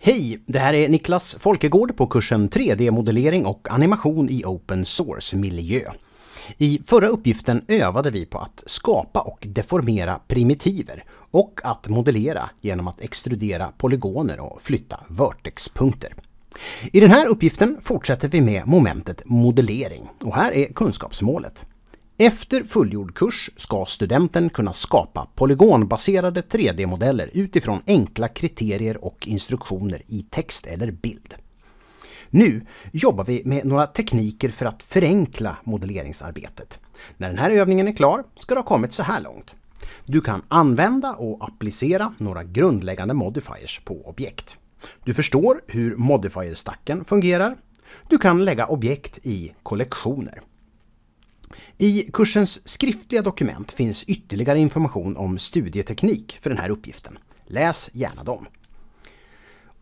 Hej! Det här är Niklas Folkegård på kursen 3D-modellering och animation i open source-miljö. I förra uppgiften övade vi på att skapa och deformera primitiver och att modellera genom att extrudera polygoner och flytta vertexpunkter. I den här uppgiften fortsätter vi med momentet modellering och här är kunskapsmålet. Efter fullgjord kurs ska studenten kunna skapa polygonbaserade 3D-modeller utifrån enkla kriterier och instruktioner i text eller bild. Nu jobbar vi med några tekniker för att förenkla modelleringsarbetet. När den här övningen är klar ska du ha kommit så här långt. Du kan använda och applicera några grundläggande modifiers på objekt. Du förstår hur modifierstacken fungerar. Du kan lägga objekt i kollektioner. I kursens skriftliga dokument finns ytterligare information om studieteknik för den här uppgiften. Läs gärna dem.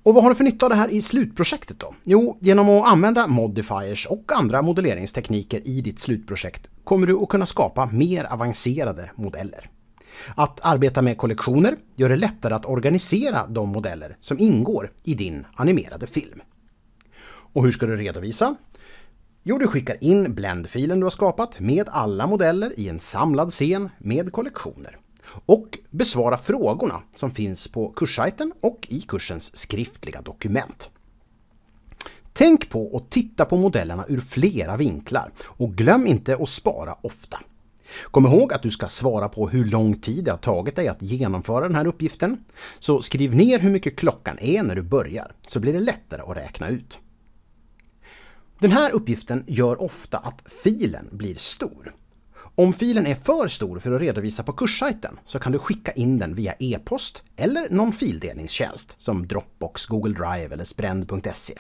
Och vad har du för nytta av det här i slutprojektet då? Jo, genom att använda modifiers och andra modelleringstekniker i ditt slutprojekt kommer du att kunna skapa mer avancerade modeller. Att arbeta med kollektioner gör det lättare att organisera de modeller som ingår i din animerade film. Och hur ska du redovisa? Jo, du skickar in Blend-filen du har skapat med alla modeller i en samlad scen med kollektioner. Och besvara frågorna som finns på kurssajten och i kursens skriftliga dokument. Tänk på att titta på modellerna ur flera vinklar och glöm inte att spara ofta. Kom ihåg att du ska svara på hur lång tid det har tagit dig att genomföra den här uppgiften. Så skriv ner hur mycket klockan är när du börjar, så blir det lättare att räkna ut. Den här uppgiften gör ofta att filen blir stor. Om filen är för stor för att redovisa på kurssajten så kan du skicka in den via e-post eller någon fildelningstjänst som Dropbox, Google Drive eller Sprend.se.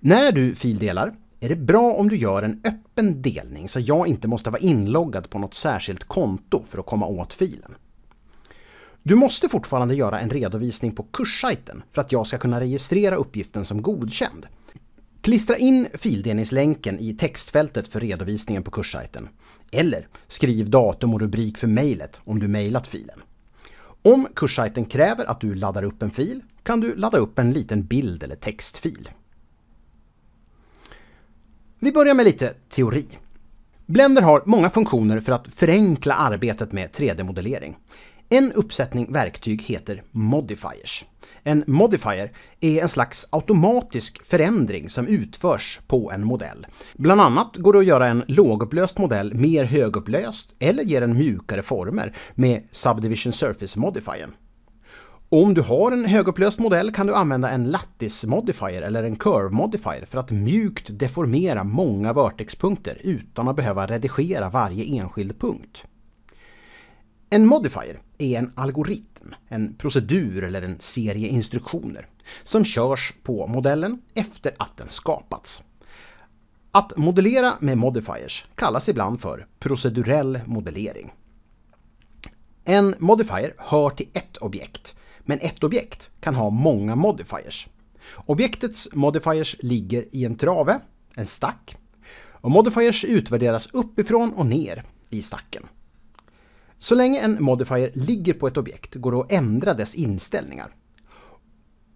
När du fildelar är det bra om du gör en öppen delning så jag inte måste vara inloggad på något särskilt konto för att komma åt filen. Du måste fortfarande göra en redovisning på kurssajten för att jag ska kunna registrera uppgiften som godkänd Klistra in fildelningslänken i textfältet för redovisningen på kurssajten. Eller skriv datum och rubrik för mejlet om du mejlat filen. Om kurssajten kräver att du laddar upp en fil kan du ladda upp en liten bild eller textfil. Vi börjar med lite teori. Blender har många funktioner för att förenkla arbetet med 3D-modellering. En uppsättning verktyg heter Modifiers. En modifier är en slags automatisk förändring som utförs på en modell. Bland annat går det att göra en lågupplöst modell mer högupplöst eller ge den mjukare former med Subdivision Surface Modifiern. Om du har en högupplöst modell kan du använda en lattice modifier eller en curve modifier för att mjukt deformera många vertexpunkter utan att behöva redigera varje enskild punkt. En modifier är en algoritm, en procedur eller en serie instruktioner som körs på modellen efter att den skapats. Att modellera med modifiers kallas ibland för procedurell modellering. En modifier hör till ett objekt, men ett objekt kan ha många modifiers. Objektets modifiers ligger i en trave, en stack, och modifiers utvärderas uppifrån och ner i stacken. Så länge en modifier ligger på ett objekt går det att ändra dess inställningar.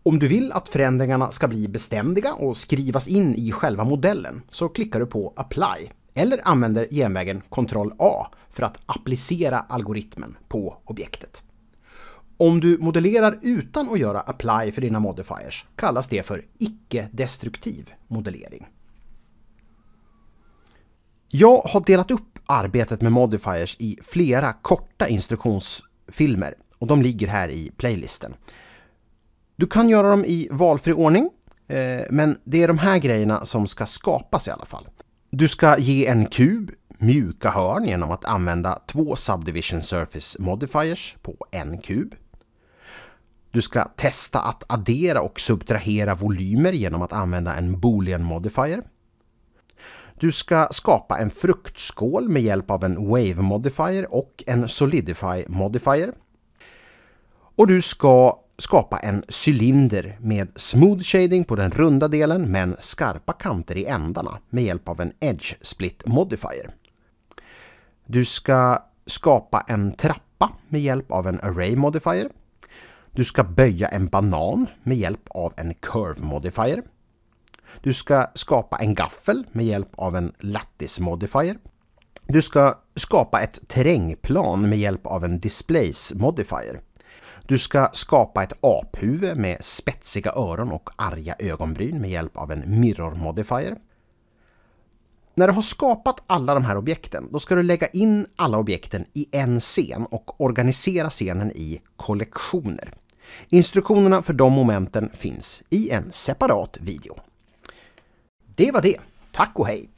Om du vill att förändringarna ska bli beständiga och skrivas in i själva modellen så klickar du på Apply eller använder genvägen Ctrl-A för att applicera algoritmen på objektet. Om du modellerar utan att göra apply för dina modifiers kallas det för icke-destruktiv modellering. Jag har delat upp arbetet med modifiers i flera korta instruktionsfilmer och de ligger här i playlisten. Du kan göra dem i valfri ordning, eh, men det är de här grejerna som ska skapas i alla fall. Du ska ge en kub mjuka hörn genom att använda två Subdivision Surface Modifiers på en kub. Du ska testa att addera och subtrahera volymer genom att använda en Boolean Modifier. Du ska skapa en fruktskål med hjälp av en Wave Modifier och en Solidify Modifier. Och du ska skapa en cylinder med smooth shading på den runda delen men skarpa kanter i ändarna med hjälp av en Edge Split Modifier. Du ska skapa en trappa med hjälp av en Array Modifier. Du ska böja en banan med hjälp av en Curve Modifier. Du ska skapa en gaffel med hjälp av en lattice modifier. Du ska skapa ett terrängplan med hjälp av en displays modifier. Du ska skapa ett aphuvud med spetsiga öron och arga ögonbryn med hjälp av en mirror modifier. När du har skapat alla de här objekten, då ska du lägga in alla objekten i en scen och organisera scenen i kollektioner. Instruktionerna för de momenten finns i en separat video. Det var det. Tack och hej!